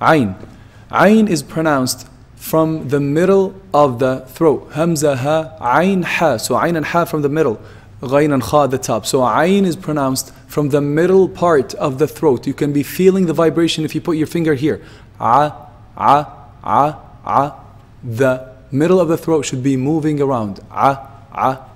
Ain. Ain is pronounced from the middle of the throat. Hamza ha, Ain ha. So Ain and ha from the middle. Ghain and kha the top. So Ain is pronounced from the middle part of the throat. You can be feeling the vibration if you put your finger here. A, a, a, a. The middle of the throat should be moving around. A, a,